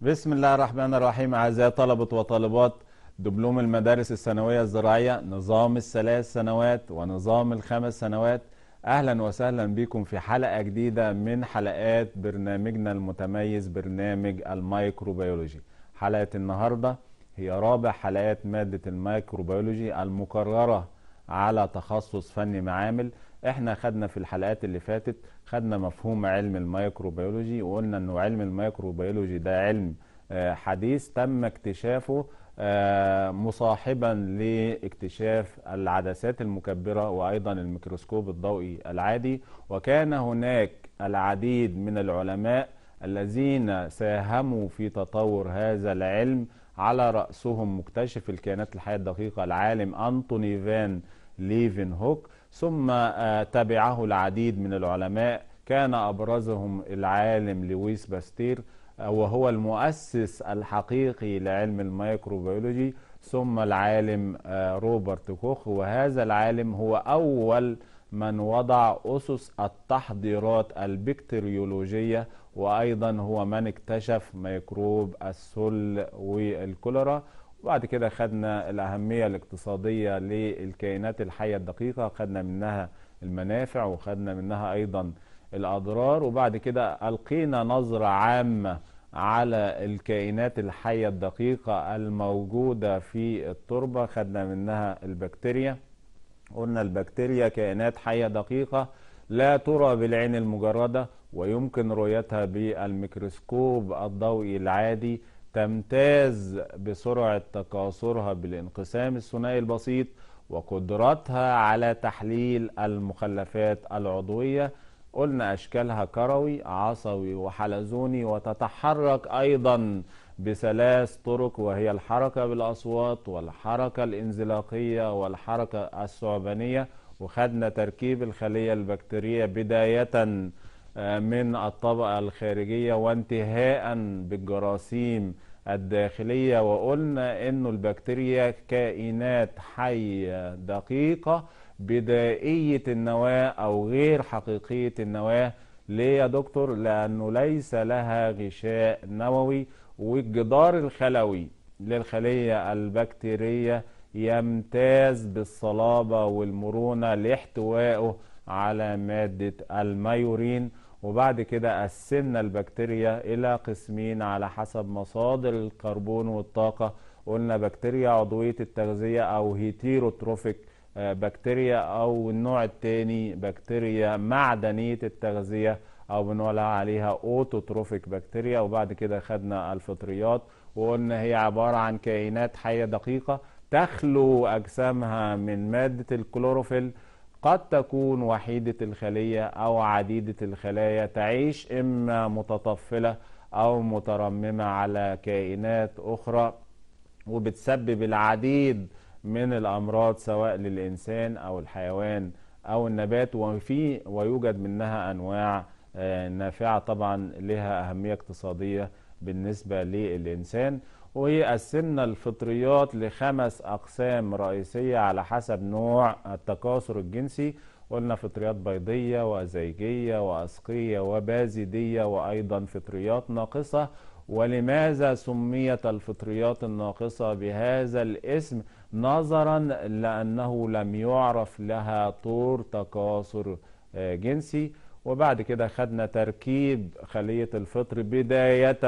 بسم الله الرحمن الرحيم أعزائي طلبة وطالبات دبلوم المدارس الثانوية الزراعية نظام الثلاث سنوات ونظام الخمس سنوات أهلا وسهلا بكم في حلقة جديدة من حلقات برنامجنا المتميز برنامج الميكروبيولوجي حلقة النهاردة هي رابع حلقات مادة الميكروبيولوجي المكررة على تخصص فني معامل احنا خدنا في الحلقات اللي فاتت خدنا مفهوم علم الميكروبيولوجي وقلنا انه علم الميكروبيولوجي ده علم آه، حديث تم اكتشافه آه، مصاحبا لاكتشاف العدسات المكبرة وأيضا الميكروسكوب الضوئي العادي وكان هناك العديد من العلماء الذين ساهموا في تطور هذا العلم على رأسهم مكتشف الكائنات الحية الدقيقة العالم أنتوني فان ليفن هوك ثم آه، تبعه العديد من العلماء كان أبرزهم العالم لويس باستير آه، وهو المؤسس الحقيقي لعلم الميكروبيولوجي ثم العالم آه، روبرت كوخ وهذا العالم هو أول من وضع أسس التحضيرات البكتيريولوجية وأيضا هو من اكتشف ميكروب السل والكوليرا وبعد كده خدنا الأهمية الاقتصادية للكائنات الحية الدقيقة خدنا منها المنافع وخدنا منها أيضا الأضرار وبعد كده ألقينا نظرة عامة على الكائنات الحية الدقيقة الموجودة في التربة خدنا منها البكتيريا قلنا البكتيريا كائنات حية دقيقة لا ترى بالعين المجردة ويمكن رؤيتها بالميكروسكوب الضوئي العادي تمتاز بسرعة تكاثرها بالانقسام الثنائي البسيط وقدرتها على تحليل المخلفات العضوية قلنا أشكالها كروي عصوي وحلزوني وتتحرك أيضا بثلاث طرق وهي الحركة بالأصوات والحركة الانزلاقية والحركة الثعبانية وخدنا تركيب الخلية البكتيرية بداية من الطبقة الخارجية وانتهاء بالجراثيم الداخلية وقلنا انه البكتيريا كائنات حية دقيقة بدائية النواة او غير حقيقية النواة ليه يا دكتور لانه ليس لها غشاء نووي والجدار الخلوي للخلية البكتيرية يمتاز بالصلابة والمرونة لاحتوائه على مادة المايورين وبعد كده قسمنا البكتيريا إلى قسمين على حسب مصادر الكربون والطاقة قلنا بكتيريا عضوية التغذية أو هيتيروتروفيك آه، بكتيريا أو النوع الثاني بكتيريا معدنية التغذية أو بنقول عليها أوتوتروفيك بكتيريا وبعد كده خدنا الفطريات وقلنا هي عبارة عن كائنات حية دقيقة تخلو أجسامها من مادة الكلوروفيل قد تكون وحيدة الخلية أو عديدة الخلايا تعيش إما متطفلة أو مترممة على كائنات أخرى وبتسبب العديد من الأمراض سواء للإنسان أو الحيوان أو النبات وفي ويوجد منها أنواع آه، نافعة طبعا لها أهمية اقتصادية بالنسبة للإنسان وقسمنا الفطريات لخمس أقسام رئيسية على حسب نوع التكاثر الجنسي قلنا فطريات بيضية وأزيجية وأسقية وبازدية وأيضا فطريات ناقصة ولماذا سميت الفطريات الناقصة بهذا الاسم نظرا لأنه لم يعرف لها طور تكاثر آه، جنسي وبعد كده خدنا تركيب خلية الفطر بداية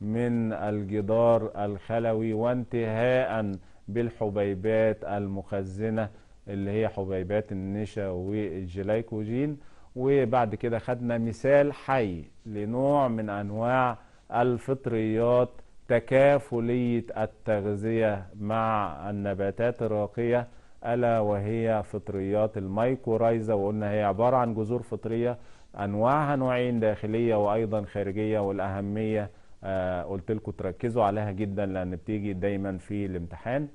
من الجدار الخلوي وانتهاء بالحبيبات المخزنة اللي هي حبيبات النشا والجليكوجين وبعد كده خدنا مثال حي لنوع من أنواع الفطريات تكافلية التغذية مع النباتات الراقية ألا وهي فطريات الميكورايزا وقلنا هي عبارة عن جذور فطرية أنواعها نوعين داخلية وأيضا خارجية والأهمية آه، قلت لكم تركزوا عليها جدا لان بتيجي دايما في الامتحان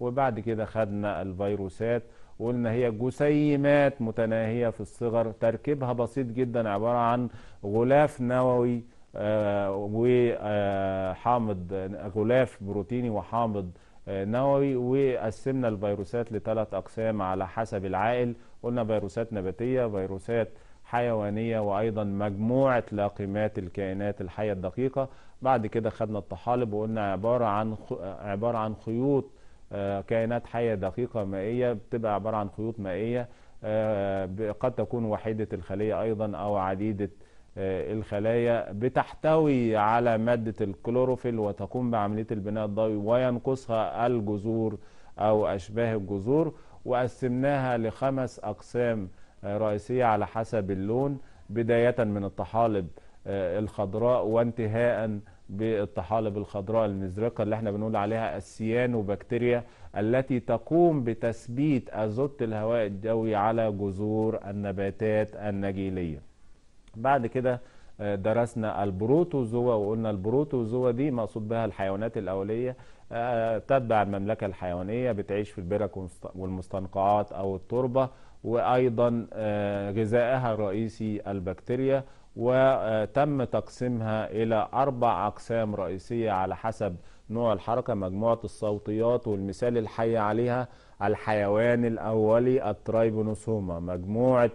وبعد كده خدنا الفيروسات وقلنا هي جسيمات متناهية في الصغر تركيبها بسيط جدا عبارة عن غلاف نووي آه، وحامض آه، غلاف بروتيني وحامض نووي وقسمنا الفيروسات لثلاث أقسام على حسب العائل قلنا فيروسات نباتية فيروسات حيوانية وأيضا مجموعة لاقمات الكائنات الحية الدقيقة بعد كده خدنا الطحالب وقلنا عباره عن عباره عن خيوط آه، كائنات حيه دقيقه مائيه بتبقى عباره عن خيوط مائيه آه، قد تكون وحيده الخليه ايضا او عديده آه، الخلايا بتحتوي على ماده الكلوروفيل وتقوم بعمليه البناء الضوئي وينقصها الجذور او اشباه الجذور وقسمناها لخمس اقسام رئيسيه على حسب اللون بدايه من الطحالب آه، الخضراء وانتهاء بالطحالب الخضراء المزرقة اللي احنا بنقول عليها السيانوبكتيريا التي تقوم بتثبيت أزوت الهواء الجوي على جذور النباتات النجيلية بعد كده آه، درسنا البروتوزوا وقلنا البروتوزوا دي مقصود بها الحيوانات الأولية آه، تتبع المملكة الحيوانية بتعيش في البرك والمستنقعات أو التربة وأيضا غذائها الرئيسي البكتيريا وتم تقسيمها إلى أربع أقسام رئيسية على حسب نوع الحركة مجموعة الصوتيات والمثال الحي عليها الحيوان الأولي الترايبونوسوما مجموعة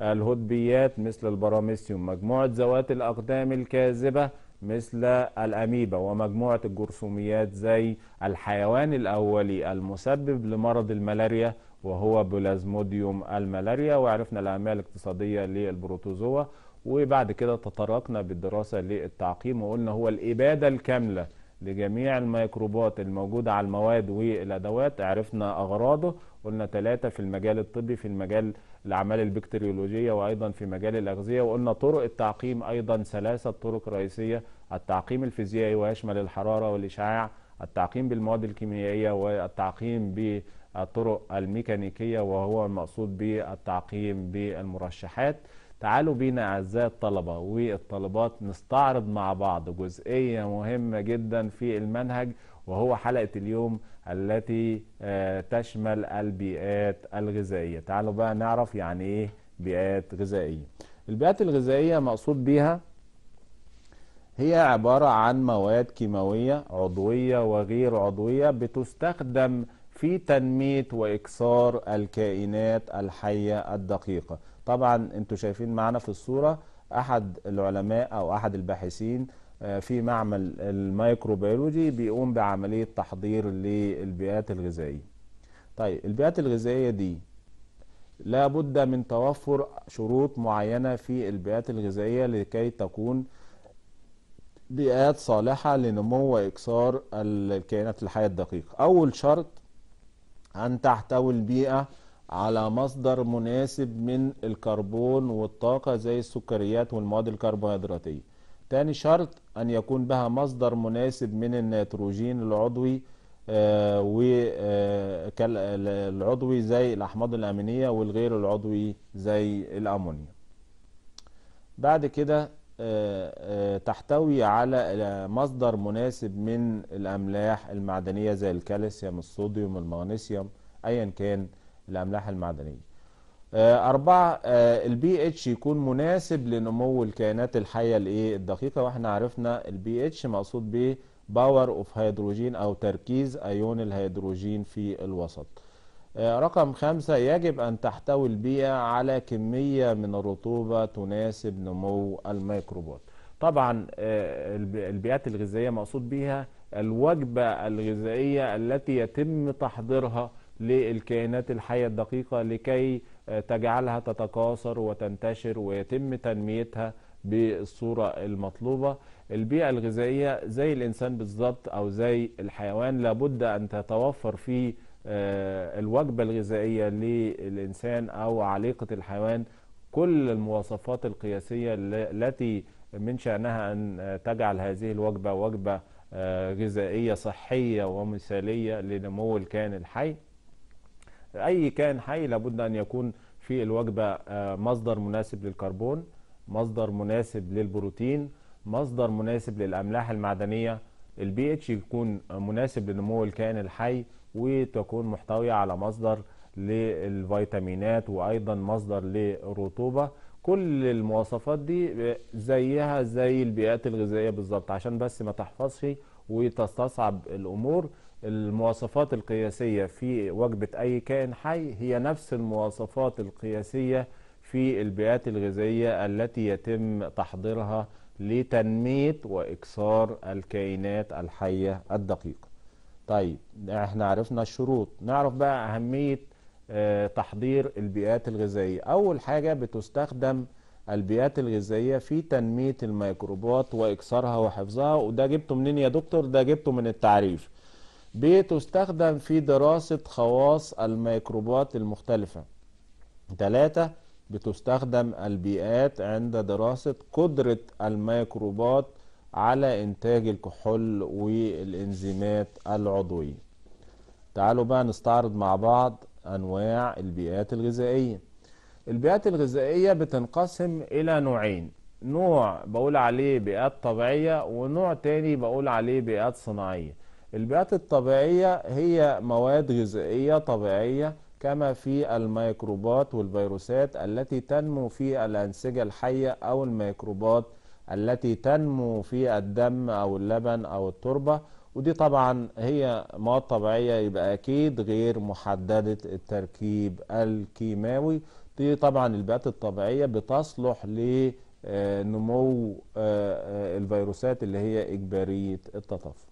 الهدبيات مثل البراميسيوم مجموعة ذوات الأقدام الكاذبة مثل الأميبا ومجموعة الجرثوميات زي الحيوان الأولي المسبب لمرض الملاريا وهو بلازموديوم الملاريا وعرفنا الأهمية الاقتصادية للبروتوزوا وبعد كده تطرقنا بالدراسة للتعقيم وقلنا هو الإبادة الكاملة لجميع الميكروبات الموجودة على المواد والأدوات عرفنا أغراضه قلنا ثلاثة في المجال الطبي في المجال الأعمال البكتيريولوجية وأيضا في مجال الأغذية وقلنا طرق التعقيم أيضا ثلاثة طرق رئيسية التعقيم الفيزيائي ويشمل الحرارة والإشعاع التعقيم بالمواد الكيميائية والتعقيم بالطرق الميكانيكية وهو المقصود بالتعقيم بالمرشحات تعالوا بينا أعزائي الطلبة والطلبات نستعرض مع بعض جزئية مهمة جدا في المنهج وهو حلقة اليوم التي آه، تشمل البيئات الغذائية تعالوا بقى نعرف يعني إيه بيئات غذائية البيئات الغذائية مقصود بيها هي عبارة عن مواد كيماوية عضوية وغير عضوية بتستخدم في تنمية وإكثار الكائنات الحية الدقيقة طبعا انتم شايفين معنا في الصورة احد العلماء او احد الباحثين آه، في معمل الميكروبيولوجي بيقوم بعملية تحضير للبيئات الغذائية طيب البيئات الغذائية دي لابد من توفر شروط معينة في البيئات الغذائية لكي تكون بيئات صالحة لنمو وإكثار الكائنات الحية الدقيقة أول شرط أن تحتوي البيئة على مصدر مناسب من الكربون والطاقة زي السكريات والمواد الكربوهيدراتية تاني شرط أن يكون بها مصدر مناسب من النيتروجين العضوي آه، و والعضوي آه، زي الأحماض الأمينية والغير العضوي زي الأمونيا بعد كده آه، تحتوي على مصدر مناسب من الأملاح المعدنية زي الكالسيوم الصوديوم المغنيسيوم أيا كان الأملاح المعدنية آه، أربعة آه، البي اتش يكون مناسب لنمو الكائنات الحية الإيه الدقيقة وإحنا عرفنا البي اتش مقصود به باور اوف هيدروجين أو تركيز أيون الهيدروجين في الوسط آه، رقم خمسة يجب أن تحتوي البيئة على كمية من الرطوبة تناسب نمو الميكروبات طبعا البيئات الغذائية مقصود بها الوجبة الغذائية التي يتم تحضيرها للكائنات الحية الدقيقة لكي آه، تجعلها تتكاثر وتنتشر ويتم تنميتها بالصورة المطلوبة البيئة الغذائية زي الإنسان بالظبط أو زي الحيوان لابد أن تتوفر في آه، الوجبة الغذائية للإنسان أو عليقة الحيوان كل المواصفات القياسية التي من شأنها أن آه، تجعل هذه الوجبة وجبة غذائية صحية ومثالية لنمو الكائن الحي اي كائن حي لابد ان يكون في الوجبه آه، مصدر مناسب للكربون مصدر مناسب للبروتين مصدر مناسب للاملاح المعدنيه البي اتش يكون مناسب لنمو الكائن الحي وتكون محتويه على مصدر للفيتامينات وايضا مصدر للرطوبه كل المواصفات دي آه، زيها زي البيئات الغذائيه بالظبط عشان بس ما تحفظش وتستصعب الامور المواصفات القياسية في وجبة أي كائن حي هي نفس المواصفات القياسية في البيئات الغذائية التي يتم تحضيرها لتنمية وإكثار الكائنات الحية الدقيقة طيب احنا عرفنا الشروط نعرف بقى أهمية آه، تحضير البيئات الغذائية أول حاجة بتستخدم البيئات الغذائية في تنمية الميكروبات وإكثارها وحفظها وده جبته منين يا دكتور ده جبته من التعريف بتستخدم في دراسة خواص الميكروبات المختلفة ثلاثة بتستخدم البيئات عند دراسة قدرة الميكروبات على إنتاج الكحول والإنزيمات العضوية تعالوا بقى نستعرض مع بعض أنواع البيئات الغذائية البيئات الغذائية بتنقسم إلى نوعين نوع بقول عليه بيئات طبيعية ونوع تاني بقول عليه بيئات صناعية البيئات الطبيعية هي مواد غذائية طبيعية كما في الميكروبات والفيروسات التي تنمو في الأنسجة الحية أو الميكروبات التي تنمو في الدم أو اللبن أو التربة ودي طبعا هي مواد طبيعية يبقى أكيد غير محددة التركيب الكيماوي دي طبعا البيئات الطبيعية بتصلح لنمو آه، آه، آه، الفيروسات اللي هي إجبارية التطفل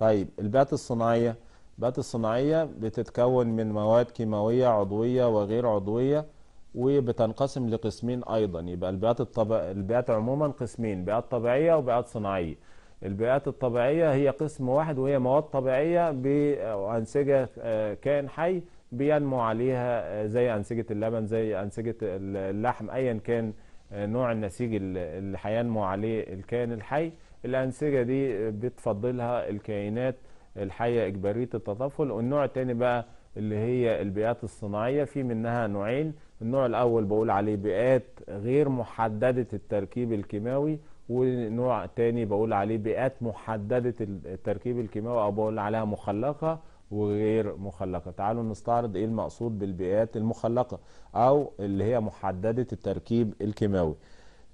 طيب البات الصناعية البات الصناعية بتتكون من مواد كيماوية عضوية وغير عضوية وبتنقسم لقسمين أيضا يبقى البيئات الطب... البيئات عموما قسمين بيئات طبيعية وبيئات صناعية البيئات الطبيعية هي قسم واحد وهي مواد طبيعية بأنسجة آه، كائن حي بينمو عليها آه، زي أنسجة اللبن زي أنسجة اللحم أيا كان آه، نوع النسيج اللي هينمو عليه الكائن الحي الأنسجة دي بتفضلها الكائنات الحية إجبارية التطفل والنوع التاني بقى اللي هي البيئات الصناعية في منها نوعين النوع الأول بقول عليه بيئات غير محددة التركيب الكيماوي ونوع تاني بقول عليه بيئات محددة التركيب الكيماوي أو بقول عليها مخلقة وغير مخلقة تعالوا نستعرض إيه المقصود بالبيئات المخلقة أو اللي هي محددة التركيب الكيماوي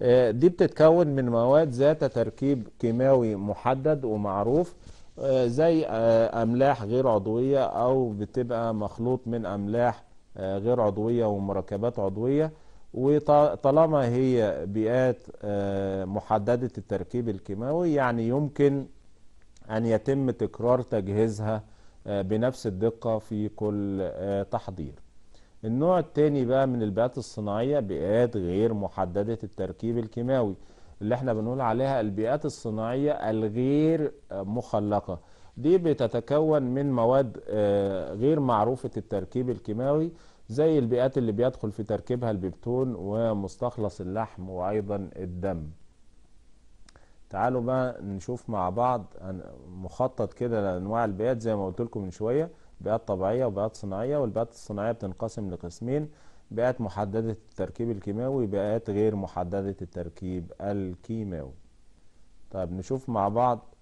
آه، دي بتتكون من مواد ذات تركيب كيماوي محدد ومعروف آه، زي آه، أملاح غير عضوية أو بتبقى مخلوط من أملاح غير عضوية ومركبات عضوية وطالما هي بيئات محددة التركيب الكيماوي يعني يمكن أن يتم تكرار تجهيزها بنفس الدقة في كل تحضير النوع التاني بقى من البيئات الصناعية بيئات غير محددة التركيب الكيماوي اللي احنا بنقول عليها البيئات الصناعية الغير مخلقة دي بتتكون من مواد آه، غير معروفة التركيب الكيماوي زي البيئات اللي بيدخل في تركيبها الببتون ومستخلص اللحم وأيضا الدم تعالوا بقى نشوف مع بعض مخطط كده لأنواع البيئات زي ما قلت لكم من شوية بيئات طبيعية وبيئات صناعية والبيئات الصناعية بتنقسم لقسمين بيئات محددة التركيب الكيماوي وبيئات غير محددة التركيب الكيماوي طيب نشوف مع بعض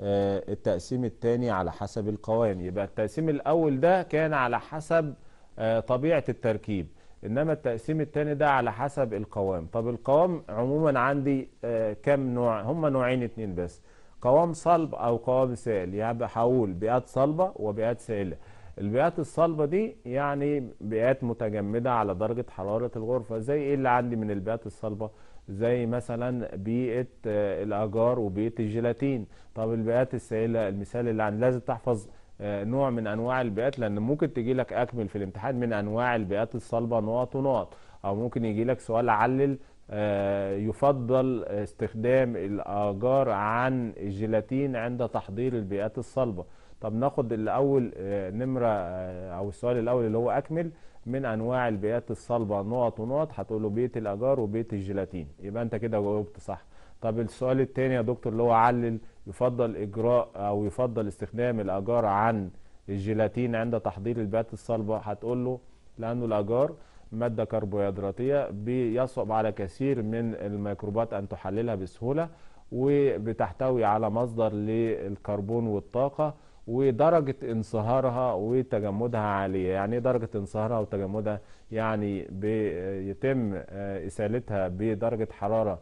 آه، التقسيم الثاني على حسب القوام يبقى التقسيم الأول ده كان على حسب آه، طبيعة التركيب إنما التقسيم الثاني ده على حسب القوام طب القوام عموما عندي آه، كم نوع هم نوعين اتنين بس قوام صلب أو قوام سائل يعني بحول بيئات صلبة وبيئات سائلة البيئات الصلبة دي يعني بيئات متجمدة على درجة حرارة الغرفة زي إيه اللي عندي من البيئات الصلبة زي مثلا بيئة آه، الأجار وبيئة الجيلاتين طب البيئات السائلة المثال اللي عندي لازم تحفظ آه، نوع من أنواع البيئات لأن ممكن تجي لك أكمل في الامتحان من أنواع البيئات الصلبة نقط ونقط أو ممكن يجي لك سؤال علل آه، يفضل استخدام الآجار عن الجيلاتين عند تحضير البيئات الصلبة طب ناخد الأول آه، نمرة آه، أو السؤال الأول اللي هو أكمل من أنواع البيئات الصلبة نقط ونقط هتقول له بيئة الآجار وبيئة الجيلاتين يبقى أنت كده جاوبت صح طب السؤال الثاني يا دكتور اللي هو علل يفضل إجراء أو يفضل استخدام الآجار عن الجيلاتين عند تحضير البيئات الصلبة هتقول له لأنه الآجار ماده كربوهيدراتيه بيصعب على كثير من الميكروبات ان تحللها بسهوله وبتحتوي على مصدر للكربون والطاقه ودرجه انصهارها وتجمدها عاليه يعني ايه درجه انصهارها وتجمدها يعني بيتم آه، اسالتها بدرجه حراره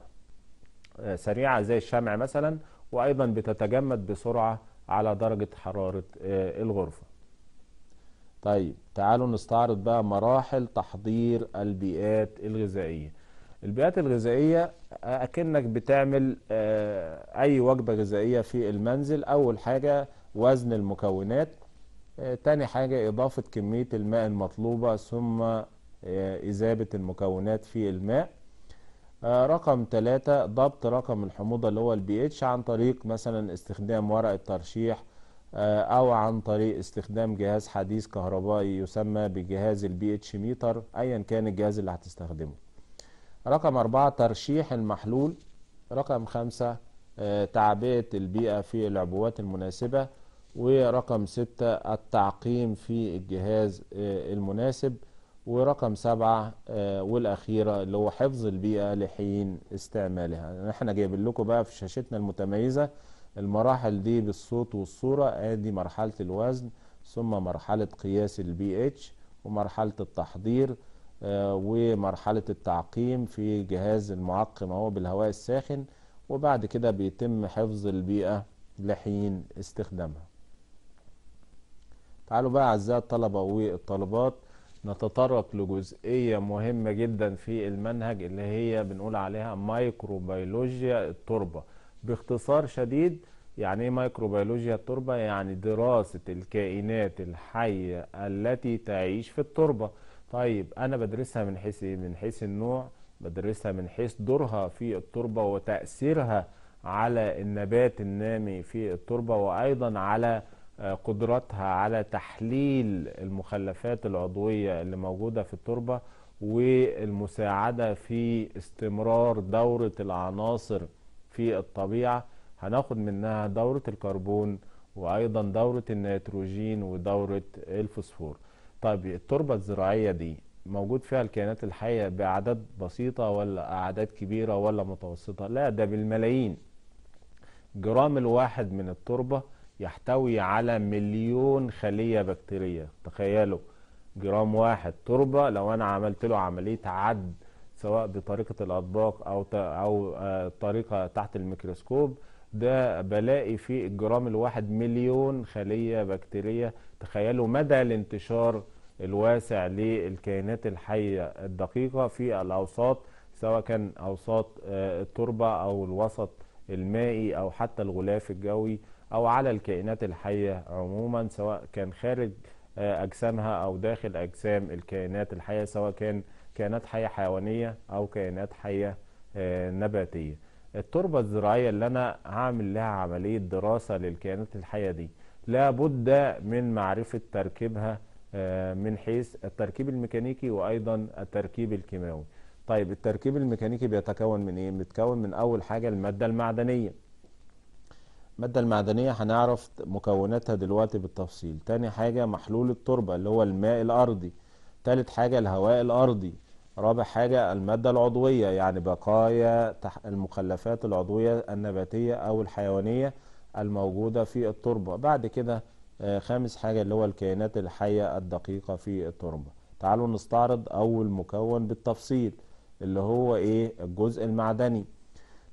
آه، سريعه زي الشمع مثلا وايضا بتتجمد بسرعه على درجه حراره آه، الغرفه طيب تعالوا نستعرض بقى مراحل تحضير البيئات الغذائية البيئات الغذائية آه، أكنك بتعمل آه، أي وجبة غذائية في المنزل أول حاجة وزن المكونات آه، تاني حاجة إضافة كمية الماء المطلوبة ثم إذابة المكونات في الماء رقم ثلاثة ضبط رقم الحموضة اللي هو البي اتش عن طريق مثلا استخدام ورقة ترشيح آه، او عن طريق استخدام جهاز حديث كهربائي يسمى بجهاز البي اتش ميتر ايا كان الجهاز اللي هتستخدمه رقم أربعة ترشيح المحلول رقم خمسة آه، تعبئة البيئة في العبوات المناسبة ورقم ستة التعقيم في الجهاز آه، المناسب ورقم سبعة والأخيرة اللي هو حفظ البيئة لحين استعمالها احنا جايبين لكم بقى في شاشتنا المتميزة المراحل دي بالصوت والصورة ادي مرحلة الوزن ثم مرحلة قياس البي اتش ومرحلة التحضير آه، ومرحلة التعقيم في جهاز المعقم اهو بالهواء الساخن وبعد كده بيتم حفظ البيئة لحين استخدامها تعالوا بقى أعزائي الطلبة والطالبات نتطرق لجزئية مهمة جدا في المنهج اللي هي بنقول عليها مايكروبيولوجيا التربة باختصار شديد يعني ايه مايكروبيولوجيا التربه يعني دراسه الكائنات الحيه التي تعيش في التربه طيب انا بدرسها من حيث ايه من حيث النوع بدرسها من حيث دورها في التربه وتاثيرها على النبات النامي في التربه وايضا على آه، قدرتها على تحليل المخلفات العضويه اللي موجوده في التربه والمساعده في استمرار دوره العناصر في الطبيعة هناخد منها دورة الكربون وأيضا دورة النيتروجين ودورة الفوسفور طيب التربة الزراعية دي موجود فيها الكائنات الحية بأعداد بسيطة ولا أعداد كبيرة ولا متوسطة لا ده بالملايين جرام الواحد من التربة يحتوي على مليون خلية بكتيرية تخيلوا جرام واحد تربة لو أنا عملت له عملية عد سواء بطريقه الاطباق او او آه، طريقه تحت الميكروسكوب ده بلاقي في الجرام الواحد مليون خليه بكتيريه تخيلوا مدى الانتشار الواسع للكائنات الحيه الدقيقه في الاوساط سواء كان اوساط آه، التربه او الوسط المائي او حتى الغلاف الجوي او على الكائنات الحيه عموما سواء كان خارج آه، اجسامها او داخل اجسام الكائنات الحيه سواء كان كائنات حيه حيوانيه او كائنات حيه آه، نباتيه التربه الزراعيه اللي انا هعمل لها عمليه دراسه للكائنات الحيه دي لابد من معرفه تركيبها آه، من حيث التركيب الميكانيكي وايضا التركيب الكيماوي طيب التركيب الميكانيكي بيتكون من ايه بيتكون من اول حاجه الماده المعدنيه الماده المعدنيه هنعرف مكوناتها دلوقتي بالتفصيل تاني حاجه محلول التربه اللي هو الماء الارضي تالت حاجه الهواء الارضي رابع حاجة المادة العضوية يعني بقايا المخلفات العضوية النباتية أو الحيوانية الموجودة في التربة بعد كده آه، خامس حاجة اللي هو الكائنات الحية الدقيقة في التربة تعالوا نستعرض أول مكون بالتفصيل اللي هو إيه الجزء المعدني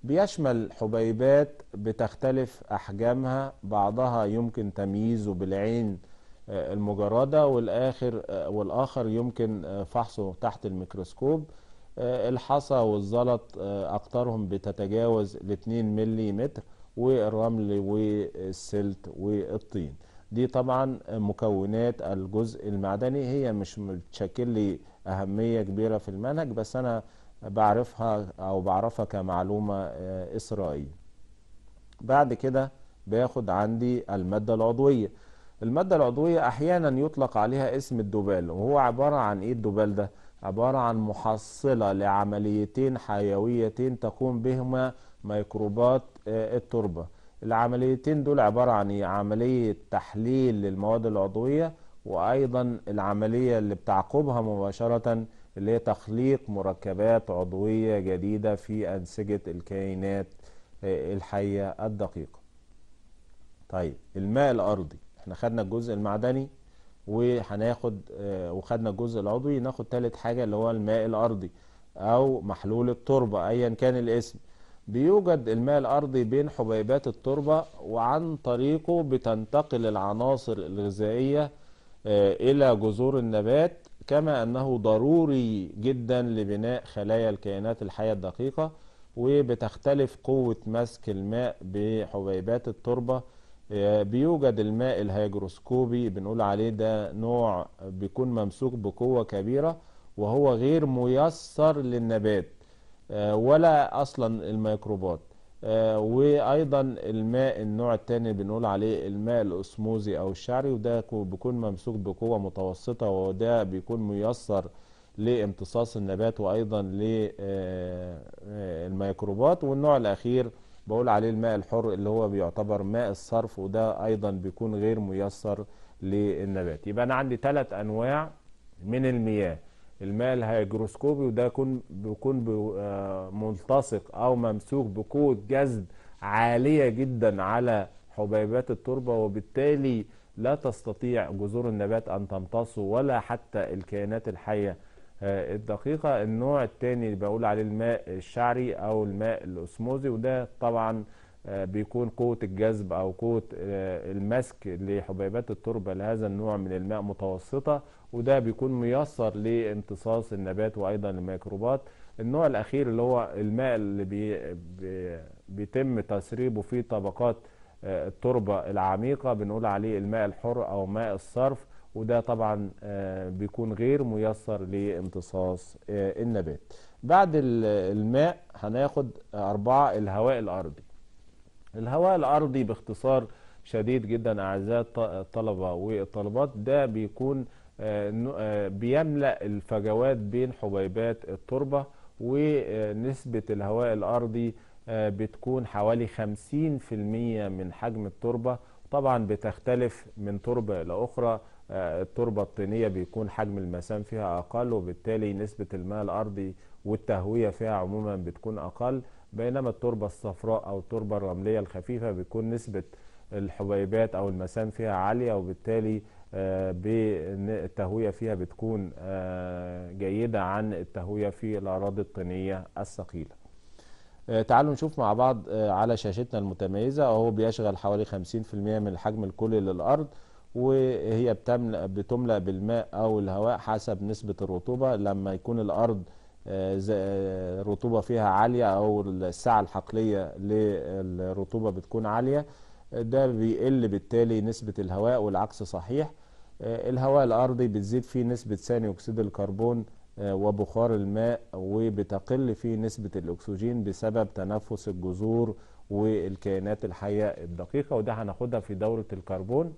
بيشمل حبيبات بتختلف أحجامها بعضها يمكن تمييزه بالعين آه، المجردة والآخر آه، والآخر يمكن آه، فحصه تحت الميكروسكوب الحصى والزلط أقطارهم بتتجاوز ال 2 ملم والرمل والسلت والطين دي طبعا مكونات الجزء المعدني هي مش بتشكل لي أهمية كبيرة في المنهج بس أنا بعرفها أو بعرفها كمعلومة اسرائيل بعد كده باخد عندي المادة العضوية المادة العضوية أحيانا يطلق عليها اسم الدوبال وهو عبارة عن إيه الدوبال ده؟ عبارة عن محصلة لعمليتين حيويتين تقوم بهما ميكروبات آه، التربة العمليتين دول عبارة عن إيه؟ عملية تحليل للمواد العضوية وأيضا العملية اللي بتعقبها مباشرة اللي هي تخليق مركبات عضوية جديدة في أنسجة الكائنات آه، الحية الدقيقة طيب الماء الأرضي احنا خدنا الجزء المعدني وهناخد آه، وخدنا الجزء العضوي ناخد تالت حاجة اللي هو الماء الأرضي أو محلول التربة أيا كان الاسم بيوجد الماء الأرضي بين حبيبات التربة وعن طريقه بتنتقل العناصر الغذائية آه، إلى جذور النبات كما أنه ضروري جدا لبناء خلايا الكائنات الحية الدقيقة وبتختلف قوة مسك الماء بحبيبات التربة بيوجد الماء الهيجروسكوبي بنقول عليه ده نوع بيكون ممسوك بقوة كبيرة وهو غير ميسر للنبات آه، ولا أصلا الميكروبات آه، وأيضا الماء النوع الثاني بنقول عليه الماء الأسموزي أو الشعري وده بيكون ممسوك بقوة متوسطة وده بيكون ميسر لامتصاص النبات وأيضا للميكروبات آه، والنوع الأخير بقول عليه الماء الحر اللي هو بيعتبر ماء الصرف وده أيضا بيكون غير ميسر للنبات يبقى أنا عندي ثلاث أنواع من المياه الماء الهيجروسكوبي وده يكون بيكون آه، ملتصق أو ممسوك بقوة جذب عالية جدا على حبيبات التربة وبالتالي لا تستطيع جذور النبات أن تمتصه ولا حتى الكائنات الحية آه، الدقيقة النوع الثاني اللي بقول عليه الماء الشعري أو الماء الأسموزي وده طبعا آه، بيكون قوة الجذب أو قوة آه، المسك لحبيبات التربة لهذا النوع من الماء متوسطة وده بيكون ميسر لامتصاص النبات وأيضا الميكروبات النوع الأخير اللي هو الماء اللي بي بي بيتم تسريبه في طبقات التربة العميقة بنقول عليه الماء الحر أو ماء الصرف وده طبعا آه، بيكون غير ميسر لامتصاص آه، النبات بعد الماء هناخد أربعة الهواء الأرضي الهواء الأرضي باختصار شديد جدا أعزائي الطلبة والطالبات ده بيكون آه، بيملأ الفجوات بين حبيبات التربة ونسبة الهواء الأرضي بتكون حوالي خمسين في المية من حجم التربة طبعا بتختلف من تربة لأخرى آه، التربة الطينية بيكون حجم المسام فيها أقل وبالتالي نسبة الماء الأرضي والتهوية فيها عموما بتكون أقل بينما التربة الصفراء أو التربة الرملية الخفيفة بيكون نسبة الحبيبات أو المسام فيها عالية وبالتالي آه، التهوية فيها بتكون آه، جيدة عن التهوية في الأراضي الطينية الثقيلة تعالوا نشوف مع بعض على شاشتنا المتميزة وهو بيشغل حوالي 50% من الحجم الكلي للأرض وهي بتملأ بتملأ بالماء أو الهواء حسب نسبة الرطوبة لما يكون الأرض آه، آه، رطوبه فيها عالية أو السعة الحقلية للرطوبة بتكون عالية ده بيقل بالتالي نسبة الهواء والعكس صحيح آه، الهواء الأرضي بتزيد فيه نسبة ثاني أكسيد الكربون وبخار الماء وبتقل فيه نسبة الأكسجين بسبب تنفس الجذور والكائنات الحية الدقيقة وده هناخدها في دورة الكربون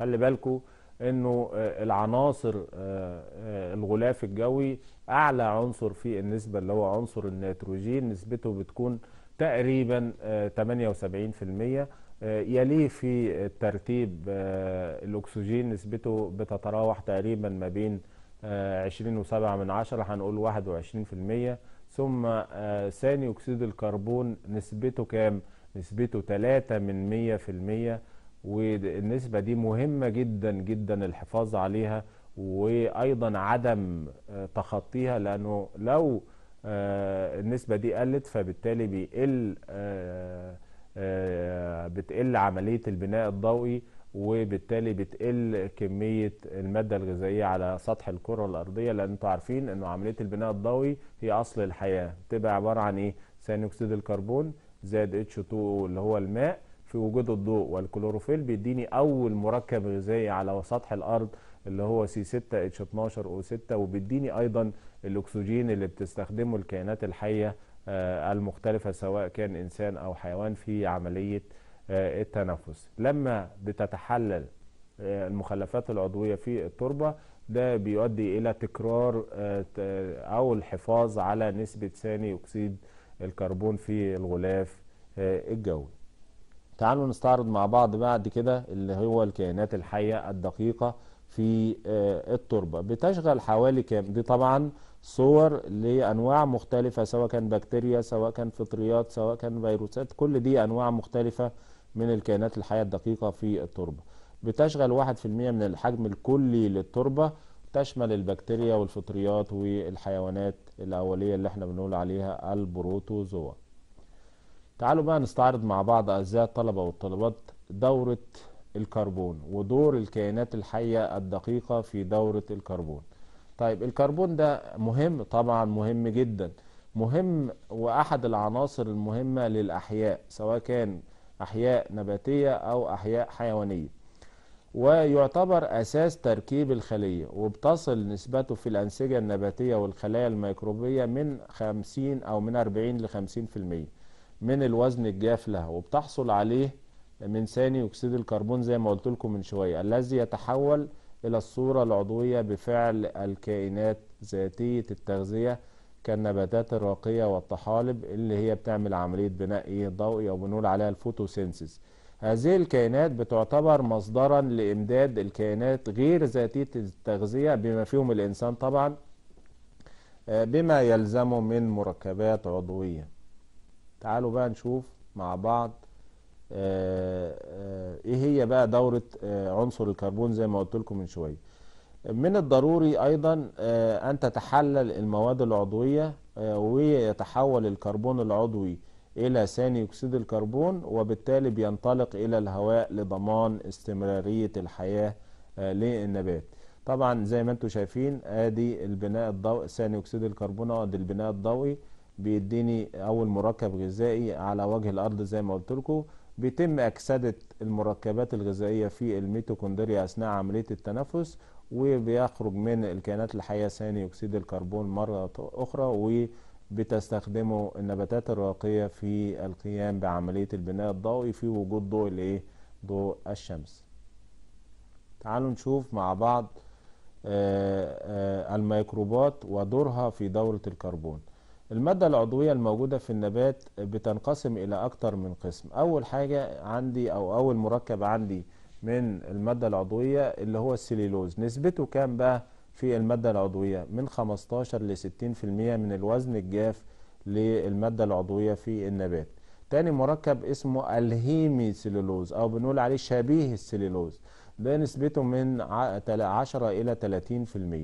خلي بالكوا انه آه، العناصر آه، آه، الغلاف الجوي اعلى عنصر في النسبه اللي هو عنصر النيتروجين نسبته بتكون تقريبا 78% يليه في الترتيب الاكسجين نسبته بتتراوح تقريبا ما بين 20 و7 من 10 هنقول 21% ثم ثاني اكسيد الكربون نسبته كام نسبته 3 من 100% والنسبة دي مهمة جدا جدا الحفاظ عليها وأيضا عدم آه، تخطيها لأنه لو آه، النسبة دي قلت فبالتالي بيقل آه، بتقل عملية البناء الضوئي وبالتالي بتقل كمية المادة الغذائية على سطح الكرة الأرضية لأن أنتوا عارفين أنه عملية البناء الضوئي هي أصل الحياة بتبقى عبارة عن إيه؟ ثاني أكسيد الكربون زائد H2O اللي هو الماء في وجود الضوء والكلوروفيل بيديني اول مركب غذائي على سطح الارض اللي هو سي 6 اتش 12 او 6 وبيديني ايضا الاكسجين اللي بتستخدمه الكائنات الحيه آه، المختلفه سواء كان انسان او حيوان في عمليه آه، التنفس لما بتتحلل آه، المخلفات العضويه في التربه ده بيؤدي الى تكرار او الحفاظ على نسبه ثاني اكسيد الكربون في الغلاف الجوي تعالوا نستعرض مع بعض بعد كده اللي هو الكائنات الحية الدقيقة في آه، التربة بتشغل حوالي كام دي طبعا صور لأنواع مختلفة سواء كان بكتيريا سواء كان فطريات سواء كان فيروسات كل دي أنواع مختلفة من الكائنات الحية الدقيقة في التربة بتشغل 1% من الحجم الكلي للتربة تشمل البكتيريا والفطريات والحيوانات الأولية اللي احنا بنقول عليها البروتوزوا تعالوا بقى نستعرض مع بعض أعزائي الطلبة والطالبات دورة الكربون ودور الكائنات الحية الدقيقة في دورة الكربون طيب الكربون ده مهم طبعا مهم جدا مهم وأحد العناصر المهمة للأحياء سواء كان أحياء نباتية أو أحياء حيوانية ويعتبر أساس تركيب الخلية وبتصل نسبته في الأنسجة النباتية والخلايا الميكروبية من 50 أو من 40 ل 50% من الوزن الجاف لها وبتحصل عليه من ثاني اكسيد الكربون زي ما قلت لكم من شويه الذي يتحول الى الصوره العضويه بفعل الكائنات ذاتيه التغذيه كالنباتات الراقيه والطحالب اللي هي بتعمل عمليه بناء ايه ضوئي او بنقول عليها الفوتوسينسيس هذه الكائنات بتعتبر مصدرا لامداد الكائنات غير ذاتيه التغذيه بما فيهم الانسان طبعا آه، بما يلزمه من مركبات عضويه تعالوا بقى نشوف مع بعض آه، آه، ايه هي بقى دورة آه، عنصر الكربون زي ما قلت لكم من شوية من الضروري ايضا ان تتحلل المواد العضوية ويتحول الكربون العضوي الى ثاني اكسيد الكربون وبالتالي بينطلق الى الهواء لضمان استمرارية الحياة للنبات طبعا زي ما انتم شايفين ادي البناء الضوئي ثاني اكسيد الكربون ادي البناء الضوئي بيديني اول مركب غذائي على وجه الارض زي ما قلت لكم بيتم اكسده المركبات الغذائيه في الميتوكوندريا اثناء عمليه التنفس وبيخرج من الكائنات الحيه ثاني اكسيد الكربون مره اخرى وبتستخدمه النباتات الراقيه في القيام بعمليه البناء الضوئي في وجود ضوء الايه ضوء الشمس تعالوا نشوف مع بعض آه، آه، الميكروبات ودورها في دوره الكربون المادة العضوية الموجودة في النبات بتنقسم إلى أكتر من قسم أول حاجة عندي أو أول مركب عندي من المادة العضوية اللي هو السليلوز نسبته كام بقى في المادة العضوية من 15 ل 60% من الوزن الجاف للمادة العضوية في النبات تاني مركب اسمه الهيمي سليلوز أو بنقول عليه شبيه السليلوز ده نسبته من 10 إلى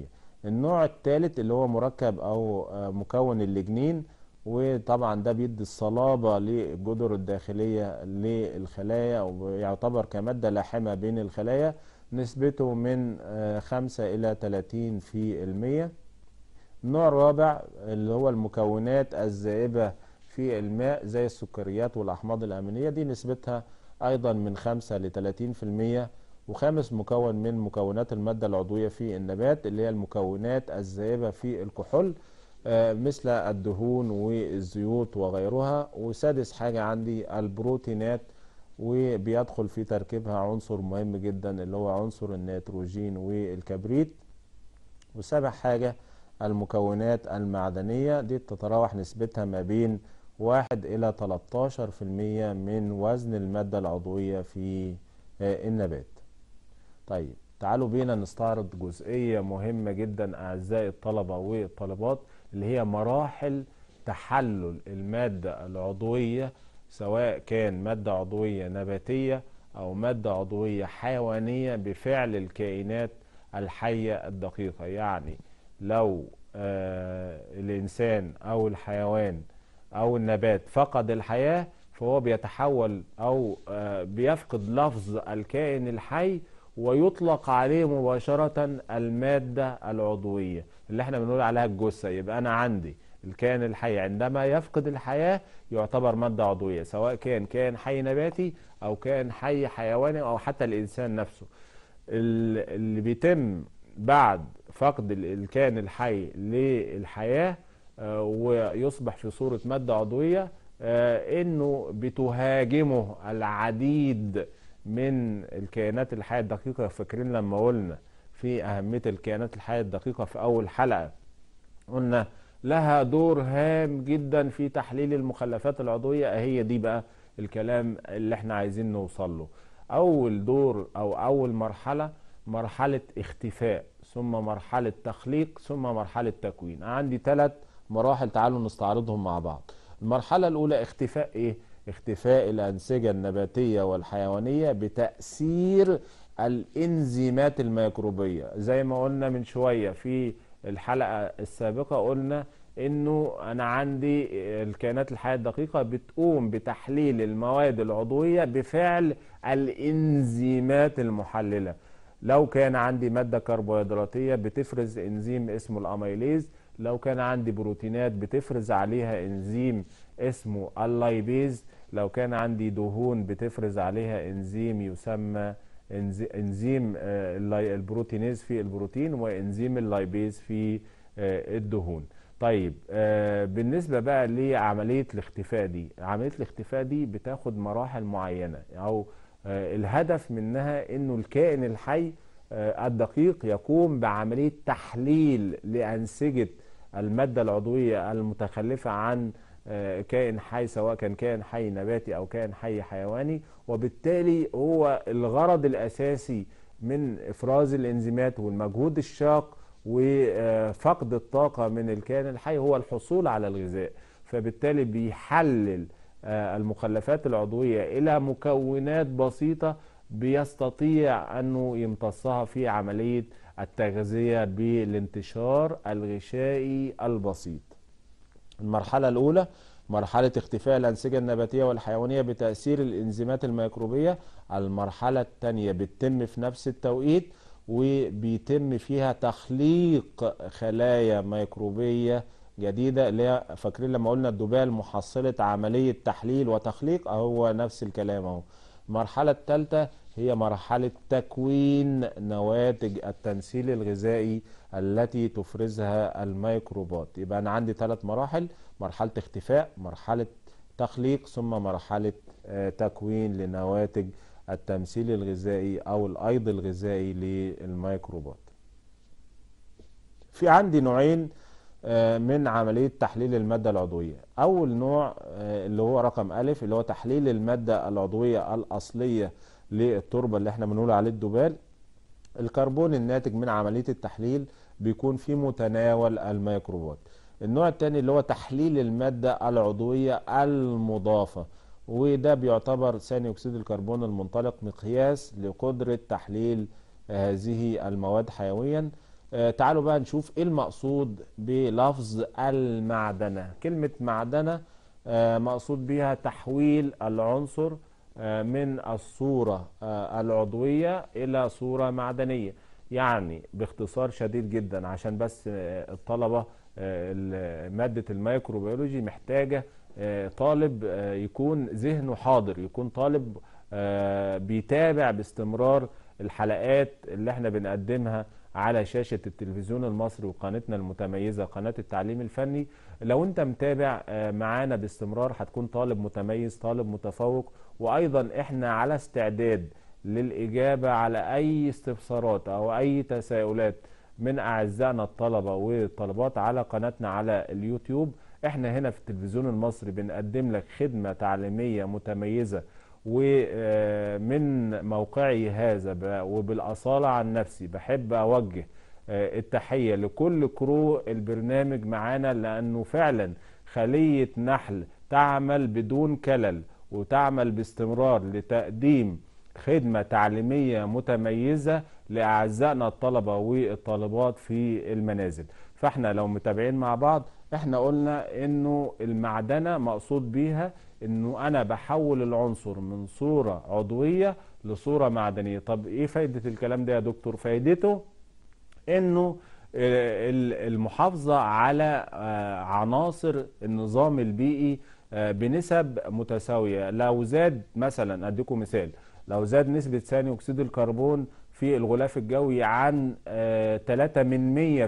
30% النوع الثالث اللي هو مركب او آه، مكون اللجنين وطبعا ده بيدي الصلابة للجدر الداخلية للخلايا ويعتبر كمادة لاحمة بين الخلايا نسبته من 5 آه، إلى 30 في المية النوع الرابع اللي هو المكونات الذائبة في الماء زي السكريات والأحماض الأمينية دي نسبتها أيضا من 5 ل 30 في المية وخامس مكون من مكونات المادة العضوية في النبات اللي هي المكونات الذائبة في الكحول آه، مثل الدهون والزيوت وغيرها وسادس حاجة عندي البروتينات وبيدخل في تركيبها عنصر مهم جدا اللي هو عنصر النيتروجين والكبريت وسابع حاجة المكونات المعدنية دي تتراوح نسبتها ما بين واحد إلى 13% من وزن المادة العضوية في آه، النبات طيب تعالوا بينا نستعرض جزئية مهمة جدا أعزائي الطلبة والطالبات اللي هي مراحل تحلل المادة العضوية سواء كان مادة عضوية نباتية أو مادة عضوية حيوانية بفعل الكائنات الحية الدقيقة يعني لو آه الإنسان أو الحيوان أو النبات فقد الحياة فهو بيتحول أو آه بيفقد لفظ الكائن الحي ويطلق عليه مباشرة المادة العضوية اللي احنا بنقول عليها الجثة يبقى أنا عندي الكائن الحي عندما يفقد الحياة يعتبر مادة عضوية سواء كان كائن حي نباتي أو كائن حي حيواني أو حتى الإنسان نفسه اللي بيتم بعد فقد الكائن الحي للحياة آه، ويصبح في صورة مادة عضوية آه، انه بتهاجمه العديد من الكائنات الحية الدقيقة فاكرين لما قلنا في أهمية الكائنات الحية الدقيقة في أول حلقة قلنا لها دور هام جدا في تحليل المخلفات العضوية هي دي بقى الكلام اللي احنا عايزين نوصل له أول دور أو أول مرحلة مرحلة اختفاء ثم مرحلة تخليق ثم مرحلة تكوين عندي ثلاث مراحل تعالوا نستعرضهم مع بعض المرحلة الأولى اختفاء إيه؟ اختفاء الأنسجة النباتية والحيوانية بتأثير الإنزيمات الميكروبية زي ما قلنا من شوية في الحلقة السابقة قلنا انه انا عندي الكائنات الحيه الدقيقه بتقوم بتحليل المواد العضويه بفعل الانزيمات المحلله لو كان عندي ماده كربوهيدراتيه بتفرز انزيم اسمه الاميليز لو كان عندي بروتينات بتفرز عليها انزيم اسمه اللايبيز لو كان عندي دهون بتفرز عليها انزيم يسمى انزيم آه، البروتينيز في البروتين وانزيم اللايبيز في آه، الدهون طيب آه، بالنسبة بقى لعملية الاختفاء دي عملية الاختفاء دي بتاخد مراحل معينة أو الهدف منها أنه الكائن الحي الدقيق يقوم بعملية تحليل لأنسجة المادة العضوية المتخلفة عن كائن حي سواء كان كائن حي نباتي أو كائن حي حيواني وبالتالي هو الغرض الأساسي من إفراز الإنزيمات والمجهود الشاق وفقد الطاقة من الكائن الحي هو الحصول على الغذاء فبالتالي بيحلل آه، المخلفات العضوية إلى مكونات بسيطة بيستطيع أنه يمتصها في عملية التغذية بالانتشار الغشائي البسيط المرحلة الأولى مرحلة اختفاء الأنسجة النباتية والحيوانية بتأثير الإنزيمات الميكروبية المرحلة الثانية بتتم في نفس التوقيت وبيتم فيها تخليق خلايا ميكروبية جديدة اللي هي فاكرين لما قلنا الدبال محصلة عملية تحليل وتخليق هو نفس الكلام اهو المرحلة الثالثة هي مرحلة تكوين نواتج التنسيل الغذائي التي تفرزها الميكروبات يبقى أنا عندي ثلاث مراحل مرحلة اختفاء مرحلة تخليق ثم مرحلة آه، تكوين لنواتج التمثيل الغذائي أو الأيض الغذائي للميكروبات في عندي نوعين آه، من عملية تحليل المادة العضوية أول نوع آه، اللي هو رقم ألف اللي هو تحليل المادة العضوية الأصلية للتربة اللي احنا بنقول عليه الدبال الكربون الناتج من عملية التحليل بيكون في متناول الميكروبات النوع الثاني اللي هو تحليل المادة العضوية المضافة وده بيعتبر ثاني أكسيد الكربون المنطلق مقياس لقدرة تحليل هذه المواد حيوياً آه، تعالوا بقى نشوف ايه المقصود بلفظ المعدنه كلمه معدنه آه، مقصود بها تحويل العنصر آه، من الصوره العضويه الى صوره معدنيه يعني باختصار شديد جدا عشان بس الطلبه ماده الميكروبيولوجي محتاجه طالب يكون ذهنه حاضر يكون طالب بيتابع باستمرار الحلقات اللي احنا بنقدمها على شاشة التلفزيون المصري وقناتنا المتميزة قناة التعليم الفني لو انت متابع آه، معانا باستمرار هتكون طالب متميز طالب متفوق وايضا احنا على استعداد للاجابة على اي استفسارات او اي تساؤلات من اعزائنا الطلبة والطلبات على قناتنا على اليوتيوب احنا هنا في التلفزيون المصري بنقدم لك خدمة تعليمية متميزة ومن موقعي هذا وبالأصالة عن نفسي بحب أوجه آه، التحية لكل كرو البرنامج معانا لأنه فعلا خلية نحل تعمل بدون كلل وتعمل باستمرار لتقديم خدمة تعليمية متميزة لأعزائنا الطلبة والطالبات في المنازل فاحنا لو متابعين مع بعض احنا قلنا انه المعدنة مقصود بيها انه انا بحول العنصر من صورة عضوية لصورة معدنية طب ايه فايدة الكلام ده يا دكتور فايدته انه المحافظة على آه، عناصر النظام البيئي آه، بنسب متساوية لو زاد مثلا اديكم مثال لو زاد نسبة ثاني اكسيد الكربون في الغلاف الجوي عن 3 آه، من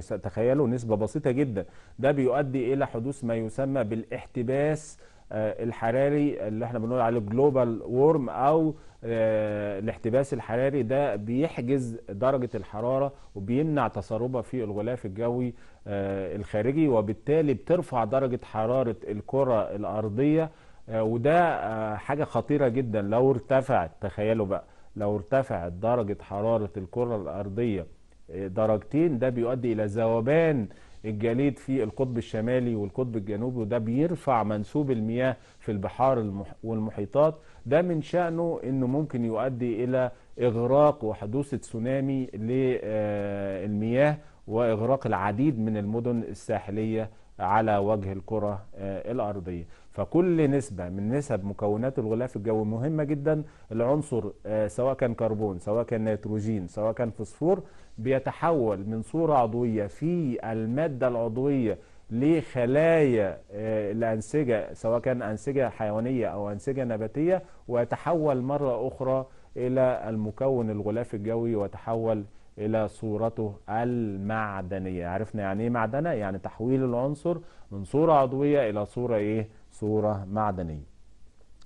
100% تخيلوا نسبة بسيطة جدا ده بيؤدي إلى حدوث ما يسمى بالاحتباس آه، الحراري اللي احنا بنقول عليه جلوبال وورم او آه، الاحتباس الحراري ده بيحجز درجة الحرارة وبيمنع تسربها في الغلاف الجوي آه، الخارجي وبالتالي بترفع درجة حرارة الكرة الأرضية وده حاجة خطيرة جدا لو ارتفعت تخيلوا بقى لو ارتفعت درجة حرارة الكرة الأرضية درجتين ده بيؤدي إلى ذوبان الجليد في القطب الشمالي والقطب الجنوبي وده بيرفع منسوب المياه في البحار والمحيطات ده من شأنه انه ممكن يؤدي الى اغراق وحدوث تسونامي للمياه آه، واغراق العديد من المدن الساحلية على وجه الكرة آه، الأرضية فكل نسبة من نسب مكونات الغلاف الجوي مهمة جدا العنصر آه، سواء كان كربون سواء كان نيتروجين سواء كان فوسفور بيتحول من صورة عضوية في المادة العضوية لخلايا الأنسجة آه، سواء كان أنسجة حيوانية أو أنسجة نباتية ويتحول مرة أخرى إلى المكون الغلاف الجوي وتحول إلى صورته المعدنية عرفنا يعني إيه معدنة؟ يعني تحويل العنصر من صورة عضوية إلى صورة إيه؟ صورة معدنية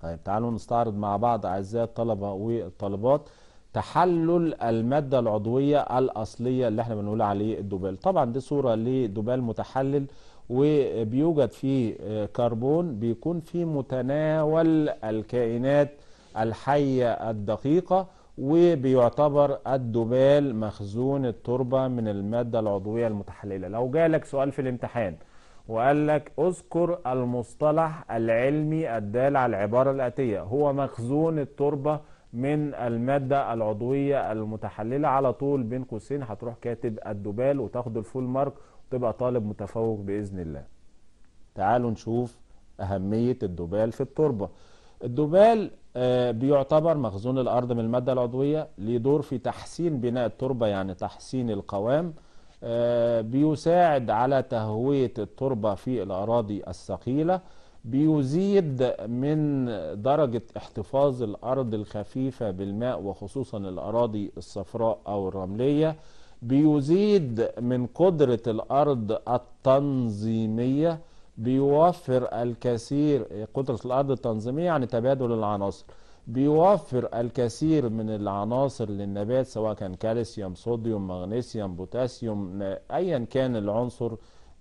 طيب تعالوا نستعرض مع بعض أعزائي الطلبة والطالبات تحلل المادة العضوية الأصلية اللي احنا بنقول عليه الدوبال طبعا دي صورة لدوبال متحلل وبيوجد فيه آه، كربون بيكون في متناول الكائنات الحية الدقيقة وبيعتبر الدبال مخزون التربة من المادة العضوية المتحللة لو جالك سؤال في الامتحان وقال لك اذكر المصطلح العلمي الدال على العبارة الآتية هو مخزون التربة من المادة العضوية المتحللة على طول بين قوسين هتروح كاتب الدبال وتاخد الفول مارك وتبقى طالب متفوق بإذن الله تعالوا نشوف أهمية الدبال في التربة الدبال آه، بيعتبر مخزون الأرض من المادة العضوية ليه دور في تحسين بناء التربة يعني تحسين القوام آه، بيساعد على تهوية التربة في الأراضي الثقيلة بيزيد من درجة احتفاظ الأرض الخفيفة بالماء وخصوصا الأراضي الصفراء أو الرملية بيزيد من قدرة الأرض التنظيمية بيوفر الكثير قدرة الأرض التنظيمية يعني تبادل العناصر بيوفر الكثير من العناصر للنبات سواء كان كالسيوم صوديوم مغنيسيوم بوتاسيوم أيا كان العنصر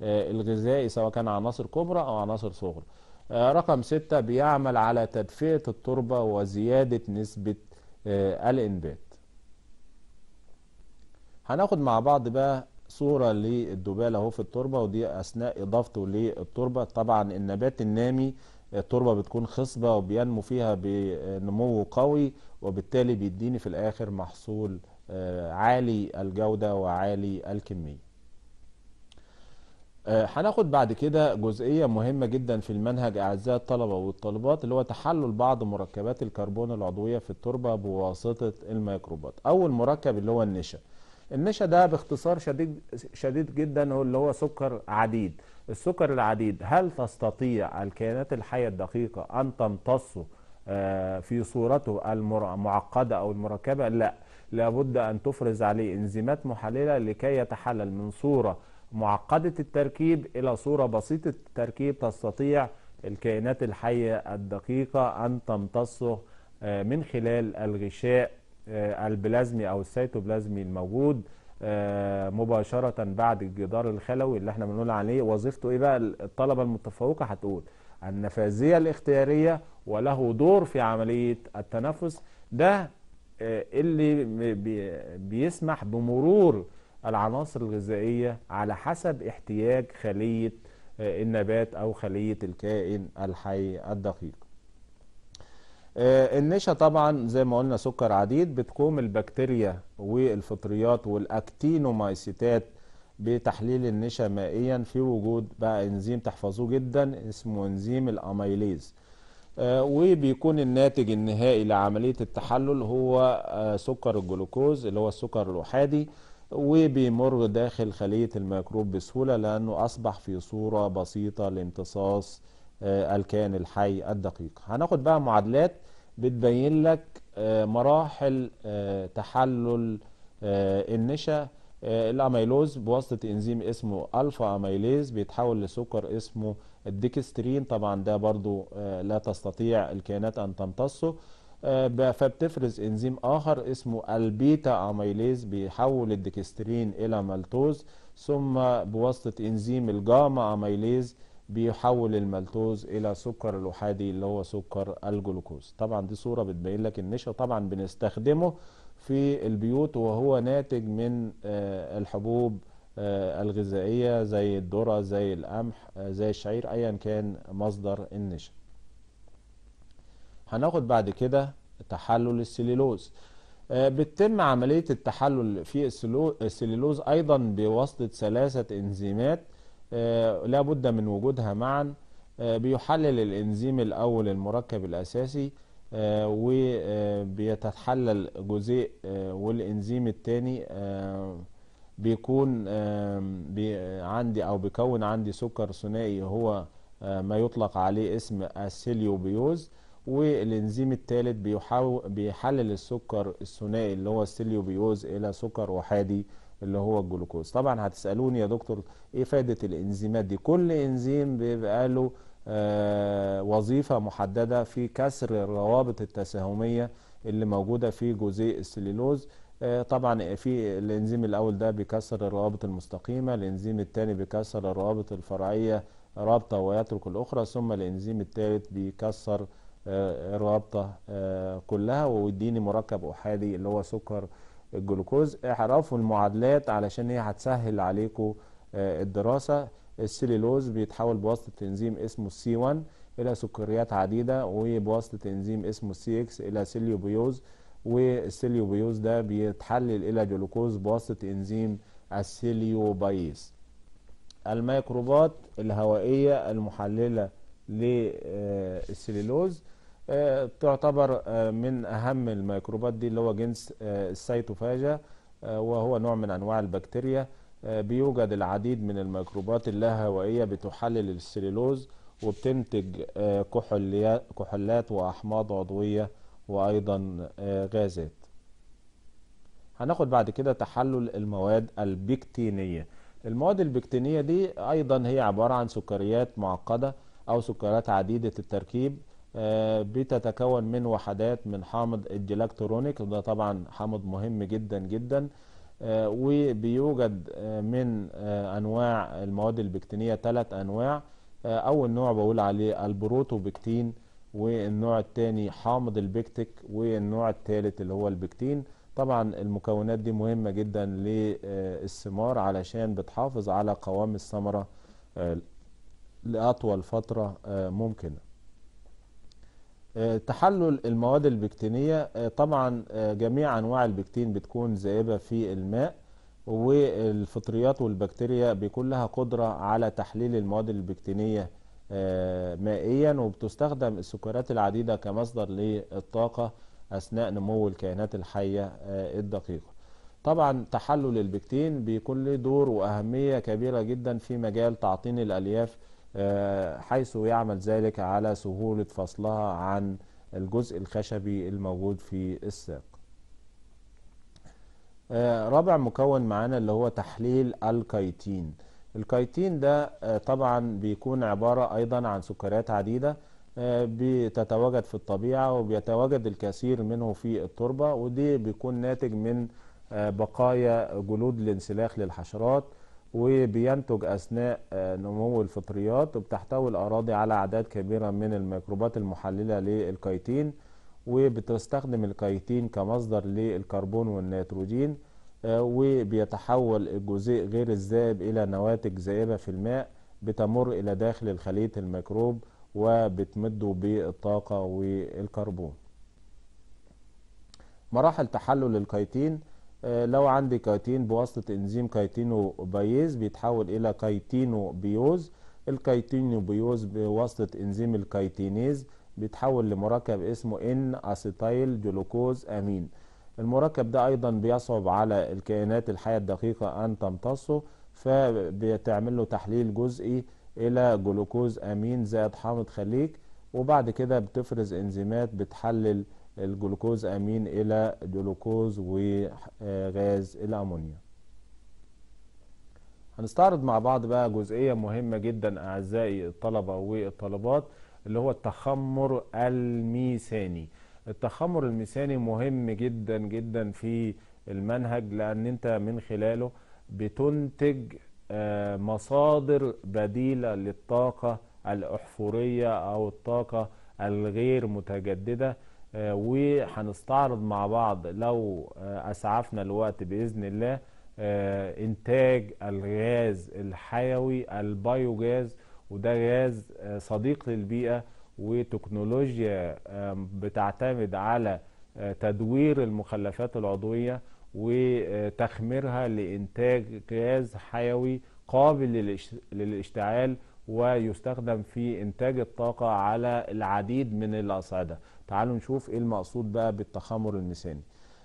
آه، الغذائي سواء كان عناصر كبرى أو عناصر صغرى آه، رقم ستة بيعمل على تدفئة التربة وزيادة نسبة آه، الإنبات هناخد مع بعض بقى صورة للدبالة اهو في التربة ودي أثناء إضافته للتربة طبعا النبات النامي التربة بتكون خصبة وبينمو فيها بنمو قوي وبالتالي بيديني في الآخر محصول آه، عالي الجودة وعالي الكمية آه، هناخد بعد كده جزئية مهمة جدا في المنهج أعزائي الطلبة والطالبات اللي هو تحلل بعض مركبات الكربون العضوية في التربة بواسطة الميكروبات. أول مركب اللي هو النشا. النشا ده باختصار شديد شديد جدا هو اللي هو سكر عديد. السكر العديد هل تستطيع الكائنات الحية الدقيقة أن تمتصه آه، في صورته المعقدة أو المركبة؟ لا، لابد أن تفرز عليه إنزيمات محللة لكي يتحلل من صورة معقدة التركيب إلى صورة بسيطة التركيب تستطيع الكائنات الحية الدقيقة أن تمتصه آه، من خلال الغشاء آه، البلازمي أو السيتوبلازمي الموجود آه، مباشرة بعد الجدار الخلوي اللي احنا بنقول عليه وظيفته ايه بقى الطلبة المتفوقة هتقول النفاذية الاختيارية وله دور في عملية التنفس ده اللي بيسمح بمرور العناصر الغذائية على حسب احتياج خلية آه، النبات أو خلية الكائن الحي الدقيق آه، النشا طبعا زي ما قلنا سكر عديد بتقوم البكتيريا والفطريات والاكتينومايسيتات بتحليل النشا مائيا في وجود بقى انزيم تحفظوه جدا اسمه انزيم الاميليز آه، وبيكون الناتج النهائي لعمليه التحلل هو سكر الجلوكوز اللي هو السكر الاحادي وبيمر داخل خلية الميكروب بسهولة لأنه أصبح في صورة بسيطة لامتصاص آه، الكائن الحي الدقيق هناخد بقى معادلات بتبين لك آه، مراحل آه، تحلل النشا الاميلوز بواسطه انزيم اسمه الفا اميليز بيتحول لسكر اسمه الديكسترين طبعا ده برضو لا تستطيع الكائنات ان تمتصه آه، فبتفرز انزيم اخر اسمه البيتا اميليز بيحول الديكسترين الى مالتوز ثم بواسطه انزيم الجاما اميليز بيحول المالتوز الى سكر الاحادي اللي هو سكر الجلوكوز طبعا دي صوره بتبين لك النشا طبعا بنستخدمه في البيوت وهو ناتج من آه، الحبوب آه، الغذائيه زي الذره زي القمح زي الشعير ايا كان مصدر النشا هناخد بعد كده تحلل السليلوز آه، بتتم عملية التحلل في السليلوز أيضا بواسطة ثلاثة إنزيمات آه، لا بد من وجودها معا آه، بيحلل الإنزيم الأول المركب الأساسي وبيتحلل جزيء والإنزيم الثاني بيكون عندي أو بيكون عندي سكر ثنائي هو ما يطلق عليه اسم السيليوبيوز والانزيم الثالث بيحلل السكر الثنائي اللي هو السليوبيوز الى سكر احادي اللي هو الجلوكوز طبعا هتسالوني يا دكتور ايه فائده الانزيمات دي كل انزيم بيبقى له آه وظيفه محدده في كسر الروابط التساهميه اللي موجوده في جزيء السليلوز آه طبعا في الانزيم الاول ده بيكسر الروابط المستقيمه الانزيم الثاني بيكسر الروابط الفرعيه رابطه ويترك الاخرى ثم الانزيم الثالث بيكسر آه، الرابطه آه، كلها واديني مركب احادي اللي هو سكر الجلوكوز اعرفوا المعادلات علشان هي هتسهل عليكم آه، الدراسه السليلوز بيتحول بواسطه انزيم اسمه السي 1 الى سكريات عديده وبواسطه انزيم اسمه السي اكس الى سيليوبيوز والسيليوبيوز ده بيتحلل الى جلوكوز بواسطه انزيم السيليوبايز الميكروبات الهوائيه المحلله للسيلولوز آه، تعتبر آه، من أهم الميكروبات دي اللي هو جنس آه، السيتوفاجا وهو نوع من أنواع البكتيريا بيوجد العديد من الميكروبات اللاهوائية بتحلل السليلوز وبتنتج كحولات وأحماض عضوية وأيضا غازات هناخد بعد كده تحلل المواد البكتينية المواد البكتينية دي أيضا هي عبارة عن سكريات معقدة أو سكريات عديدة التركيب آه، بتتكون من وحدات من حامض الجلاكترونيك وده طبعا حامض مهم جدا جدا آه، وبيوجد آه، من انواع المواد البكتينيه ثلاث انواع اول نوع بقول عليه البروتوبكتين والنوع الثاني حامض البكتيك والنوع الثالث اللي هو البكتين طبعا المكونات دي مهمه جدا للثمار علشان بتحافظ على قوام الثمره لاطول فتره ممكنه آه، تحلل المواد البكتينية آه، طبعا آه، جميع أنواع البكتين بتكون ذائبة في الماء والفطريات والبكتيريا بيكون لها قدرة على تحليل المواد البكتينية مائيا وبتستخدم السكرات العديدة كمصدر للطاقة أثناء نمو الكائنات الحية الدقيقة طبعا تحلل البكتين بيكون له دور وأهمية كبيرة جدا في مجال تعطين الألياف آه، حيث يعمل ذلك على سهولة فصلها عن الجزء الخشبي الموجود في الساق آه، رابع مكون معانا اللي هو تحليل الكيتين الكيتين ده آه، طبعا بيكون عبارة أيضا عن سكريات عديدة بتتواجد في الطبيعة وبيتواجد الكثير منه في التربة ودي بيكون ناتج من بقايا جلود الانسلاخ للحشرات وبينتج أثناء آه، نمو الفطريات وبتحتوي الأراضي على أعداد كبيرة من الميكروبات المحللة للكيتين وبتستخدم الكيتين كمصدر للكربون والنيتروجين آه، وبيتحول الجزيء غير الذائب إلى نواتج ذائبة في الماء بتمر إلى داخل الخلية الميكروب وبتمده بالطاقة والكربون مراحل تحلل الكيتين آه، لو عندي كايتين بواسطة انزيم كايتينوبايز بيتحول الى كايتينوبيوز الكايتينوبيوز بواسطة انزيم الكايتينيز بيتحول لمركب اسمه ان اسيتايل جلوكوز امين المركب ده ايضا بيصعب على الكائنات الحية الدقيقة ان تمتصه فبتعمل له تحليل جزئي الى جلوكوز امين زائد حامض خليك وبعد كده بتفرز انزيمات بتحلل الجلوكوز امين الى جلوكوز وغاز الامونيا هنستعرض مع بعض بقى جزئية مهمة جدا اعزائي الطلبة والطالبات اللي هو التخمر الميثاني التخمر الميثاني مهم جدا جدا في المنهج لان انت من خلاله بتنتج آه، مصادر بديلة للطاقة الأحفورية أو الطاقة الغير متجددة آه، وهنستعرض مع بعض لو آه، اسعفنا الوقت باذن الله آه، انتاج الغاز الحيوي البيوجاز وده غاز صديق للبيئه وتكنولوجيا بتعتمد على تدوير المخلفات العضويه وتخميرها لانتاج غاز حيوي قابل للاشتعال ويستخدم في انتاج الطاقه على العديد من الاصعده تعالوا نشوف ايه المقصود بقى بالتخمر النساني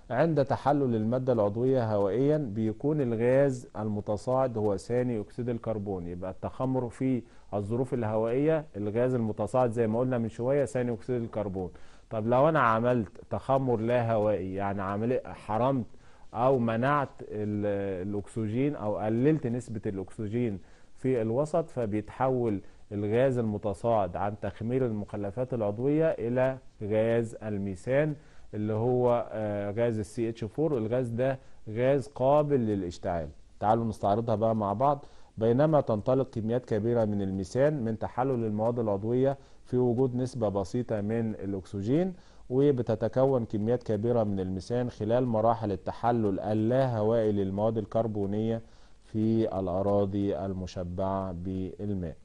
عند تحلل المادة العضوية هوائيا بيكون الغاز المتصاعد هو ثاني أكسيد الكربون يبقى التخمر في الظروف الهوائية الغاز المتصاعد زي ما قلنا من شوية ثاني أكسيد الكربون طب لو أنا عملت تخمر لا هوائي يعني عملت حرمت أو منعت الأكسجين أو قللت نسبة الأكسجين في الوسط فبيتحول الغاز المتصاعد عن تخمير المخلفات العضوية إلى غاز الميثان اللي هو آه، غاز الـ ch 4 الغاز ده غاز قابل للاشتعال تعالوا نستعرضها بقى مع بعض بينما تنطلق كميات كبيرة من الميثان من تحلل المواد العضوية في وجود نسبة بسيطة من الأكسجين وبتتكون كميات كبيرة من الميثان خلال مراحل التحلل اللا هوائي للمواد الكربونية في الأراضي المشبعة بالماء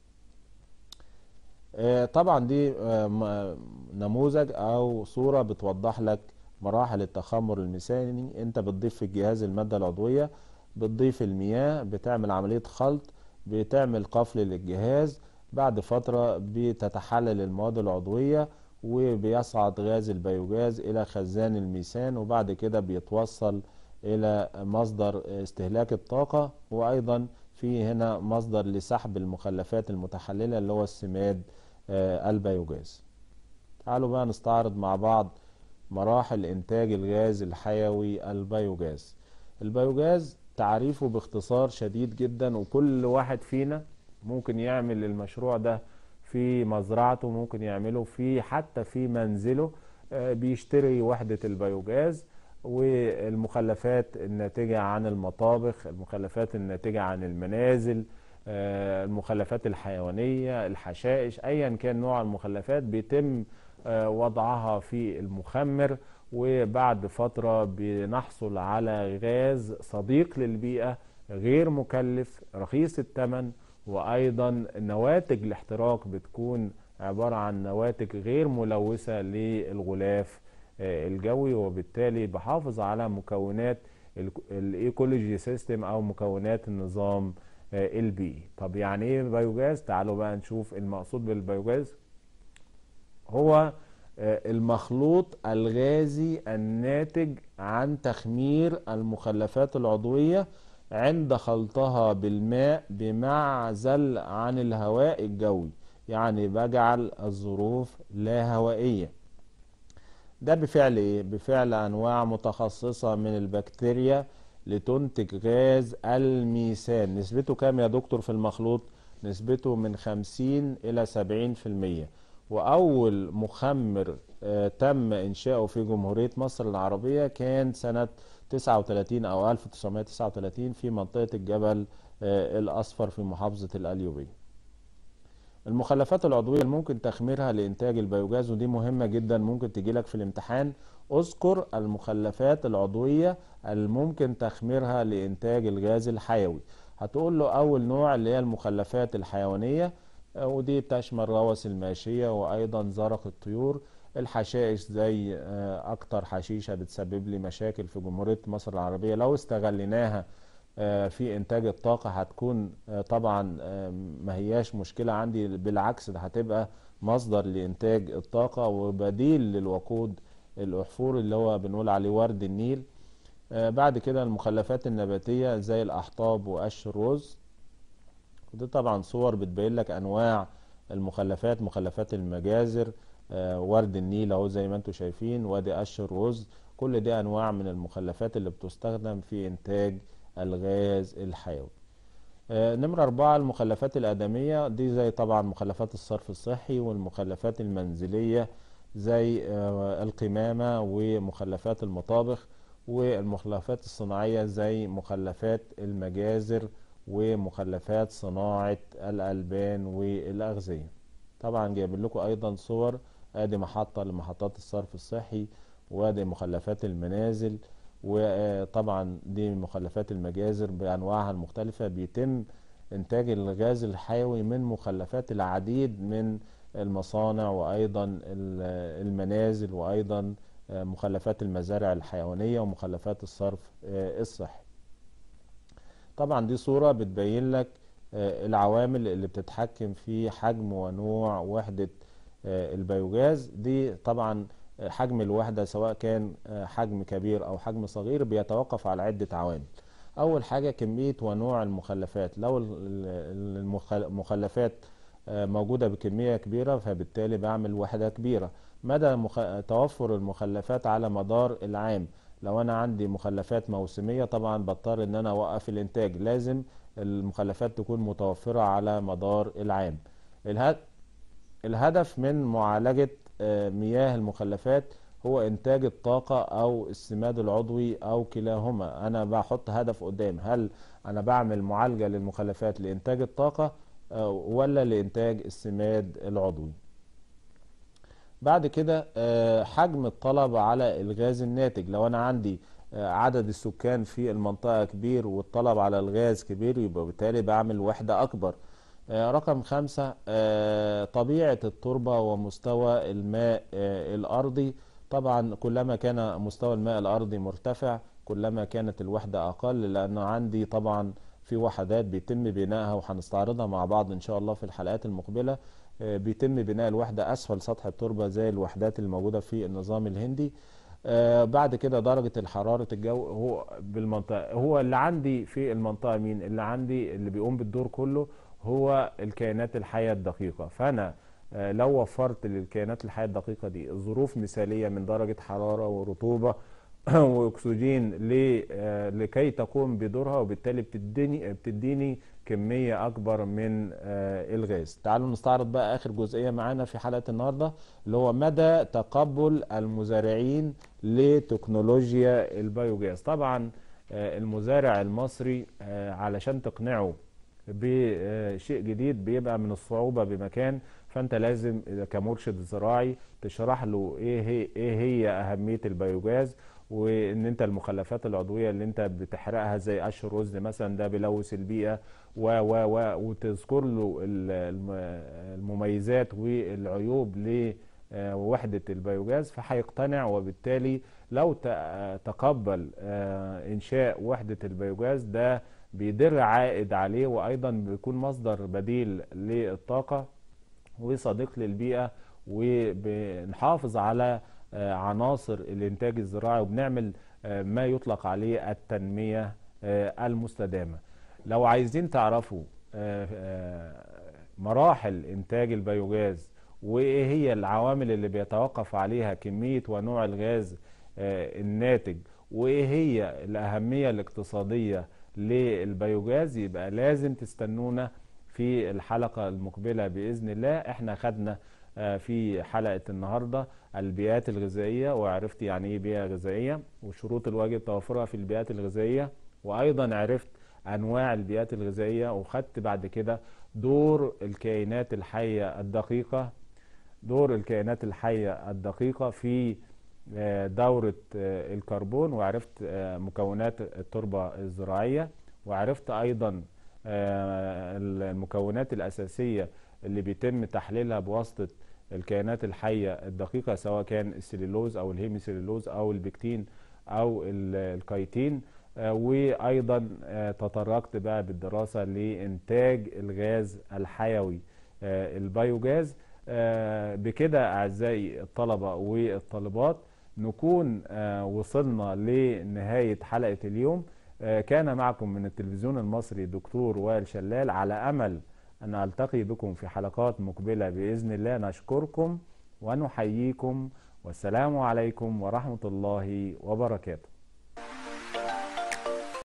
آه، طبعا دي آه، نموذج او صوره بتوضح لك مراحل التخمر المثالي انت بتضيف في الجهاز الماده العضويه بتضيف المياه بتعمل عمليه خلط بتعمل قفل للجهاز بعد فتره بتتحلل المواد العضويه وبيصعد غاز البيوجاز الى خزان الميثان وبعد كده بيتوصل الى مصدر استهلاك الطاقه وايضا في هنا مصدر لسحب المخلفات المتحلله اللي هو السماد البيوجاز آه، تعالوا بقى نستعرض مع بعض مراحل إنتاج الغاز الحيوي البيوجاز البيوجاز تعريفه باختصار شديد جدا وكل واحد فينا ممكن يعمل المشروع ده في مزرعته ممكن يعمله في حتى في منزله آه، بيشتري وحدة البيوجاز والمخلفات الناتجة عن المطابخ المخلفات الناتجة عن المنازل آه، المخلفات الحيوانية الحشائش أيا كان نوع المخلفات بيتم آه، وضعها في المخمر وبعد فترة بنحصل على غاز صديق للبيئة غير مكلف رخيص الثمن وأيضا نواتج الاحتراق بتكون عبارة عن نواتج غير ملوثة للغلاف آه، الجوي وبالتالي بحافظ على مكونات الايكولوجي سيستم او مكونات النظام آه، البي طب يعني ايه بيوجاز تعالوا بقى نشوف المقصود بالبيوجاز هو آه، المخلوط الغازي الناتج عن تخمير المخلفات العضويه عند خلطها بالماء بمعزل عن الهواء الجوي يعني بجعل الظروف لا هوائية ده بفعل ايه؟ بفعل انواع متخصصة من البكتيريا لتنتج غاز الميثان نسبته كام يا دكتور في المخلوط نسبته من 50 إلى 70% وأول مخمر آه، تم إنشاؤه في جمهورية مصر العربية كان سنة 39 أو 1939 في منطقة الجبل آه، الأصفر في محافظة الأليوبية المخلفات العضوية اللي ممكن تخميرها لإنتاج البيوجاز ودي مهمة جدا ممكن تجيلك في الامتحان اذكر المخلفات العضوية الممكن تخميرها لإنتاج الغاز الحيوي هتقول له أول نوع اللي هي المخلفات الحيوانية ودي بتشمل روس الماشية وأيضا زرق الطيور الحشائش زي آه، أكتر حشيشة بتسبب لي مشاكل في جمهورية مصر العربية لو استغليناها آه، في إنتاج الطاقة هتكون آه، طبعا ما هياش مشكلة عندي بالعكس ده هتبقى مصدر لإنتاج الطاقة وبديل للوقود الاحفور اللي هو بنقول عليه ورد النيل آه، بعد كده المخلفات النباتية زي الأحطاب وقش الرز ودي طبعا صور بتبين لك أنواع المخلفات مخلفات المجازر آه، ورد النيل اهو زي ما انتم شايفين وادي قش الرز كل دي أنواع من المخلفات اللي بتستخدم في إنتاج الغاز الحيوي آه، نمرة أربعة المخلفات الآدمية دي زي طبعا مخلفات الصرف الصحي والمخلفات المنزلية زي آه، القمامة ومخلفات المطابخ والمخلفات الصناعية زي مخلفات المجازر ومخلفات صناعة الألبان والأغذية طبعا جايب لكم أيضا صور ادي محطة لمحطات الصرف الصحي وادي مخلفات المنازل وطبعا آه، دي مخلفات المجازر بأنواعها المختلفة بيتم إنتاج الغاز الحيوي من مخلفات العديد من المصانع وأيضا المنازل وأيضا آه، مخلفات المزارع الحيوانية ومخلفات الصرف آه، الصحي طبعا دي صورة بتبين لك آه، العوامل اللي بتتحكم في حجم ونوع وحدة البيوجاز دي طبعا حجم الوحدة سواء كان حجم كبير أو حجم صغير بيتوقف على عدة عوامل أول حاجة كمية ونوع المخلفات لو المخلفات آه، موجودة بكمية كبيرة فبالتالي بعمل وحدة كبيرة مدى مخ... توفر المخلفات على مدار العام لو أنا عندي مخلفات موسمية طبعا بضطر أن أنا أوقف الإنتاج لازم المخلفات تكون متوفرة على مدار العام الهد... الهدف من معالجة آه، مياه المخلفات هو إنتاج الطاقة أو السماد العضوي أو كلاهما أنا بحط هدف قدام هل أنا بعمل معالجة للمخلفات لإنتاج الطاقة آه، ولا لإنتاج السماد العضوي بعد كده آه، حجم الطلب على الغاز الناتج لو أنا عندي آه، عدد السكان في المنطقة كبير والطلب على الغاز كبير يبقى بالتالي بعمل وحدة أكبر رقم خمسة طبيعة التربة ومستوى الماء الأرضي طبعا كلما كان مستوى الماء الأرضي مرتفع كلما كانت الوحدة أقل لأنه عندي طبعا في وحدات بيتم بنائها وهنستعرضها مع بعض ان شاء الله في الحلقات المقبله آه، بيتم بناء الوحده اسفل سطح التربه زي الوحدات الموجوده في النظام الهندي آه، بعد كده درجه حراره الجو هو بالمنطقه هو اللي عندي في المنطقه مين اللي عندي اللي بيقوم بالدور كله هو الكائنات الحيه الدقيقه فانا آه، لو وفرت للكائنات الحية الدقيقة دي ظروف مثالية من درجة حرارة ورطوبة واكسجين آه، لكي تقوم بدورها وبالتالي بتديني بتديني كميه اكبر من آه، الغاز. تعالوا نستعرض بقى اخر جزئيه معانا في حلقه النهارده اللي هو مدى تقبل المزارعين لتكنولوجيا البيوجاز. طبعا آه، المزارع المصري علشان تقنعه بشيء جديد بيبقى من الصعوبه بمكان فانت لازم كمرشد زراعي تشرح له ايه هي ايه هي اهميه البيوجاز وان انت المخلفات العضويه اللي انت بتحرقها زي قش الرز مثلا ده بيلوث البيئه و و و وتذكر له المميزات والعيوب لوحده آه، البيوجاز فهيقتنع وبالتالي لو تقبل آه، انشاء وحده البيوجاز ده بيدر عائد عليه وايضا بيكون مصدر بديل للطاقه وصديق للبيئه وبنحافظ على آه، عناصر الانتاج الزراعي وبنعمل آه، ما يطلق عليه التنمية آه، المستدامة لو عايزين تعرفوا مراحل انتاج البيوجاز وايه هي العوامل اللي بيتوقف عليها كمية ونوع الغاز الناتج وايه هي الاهمية الاقتصادية للبيوجاز يبقى لازم تستنونا في الحلقة المقبلة بإذن الله احنا خدنا في حلقة النهاردة البيئات الغذائية وعرفت يعني ايه بيئة غذائية وشروط الواجب توفرها في البيئات الغذائية وأيضا عرفت أنواع البيئات الغذائية وخدت بعد كده دور الكائنات الحية الدقيقة دور الكائنات الحية الدقيقة في آه، دورة آه، الكربون وعرفت آه، مكونات التربة الزراعية وعرفت أيضا المكونات الأساسية اللي بيتم تحليلها بواسطة الكائنات الحيه الدقيقه سواء كان السليلوز او الهيميسليلوز او البكتين او الكايتين آه، وايضا آه، تطرقت بقى بالدراسه لانتاج الغاز الحيوي آه، البيوجاز بكده اعزائي الطلبه والطالبات نكون وصلنا لنهايه حلقه اليوم كان معكم من التلفزيون المصري دكتور وائل شلال على امل أن ألتقي بكم في حلقات مقبلة بإذن الله نشكركم ونحييكم والسلام عليكم ورحمة الله وبركاته